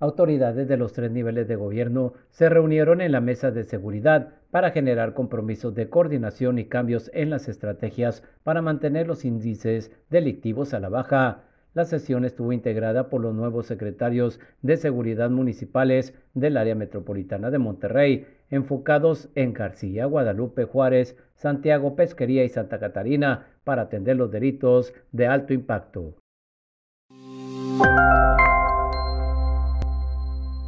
autoridades de los tres niveles de gobierno se reunieron en la mesa de seguridad para generar compromisos de coordinación y cambios en las estrategias para mantener los índices delictivos a la baja. La sesión estuvo integrada por los nuevos secretarios de Seguridad Municipales del área metropolitana de Monterrey, enfocados en García, Guadalupe, Juárez, Santiago, Pesquería y Santa Catarina, para atender los delitos de alto impacto.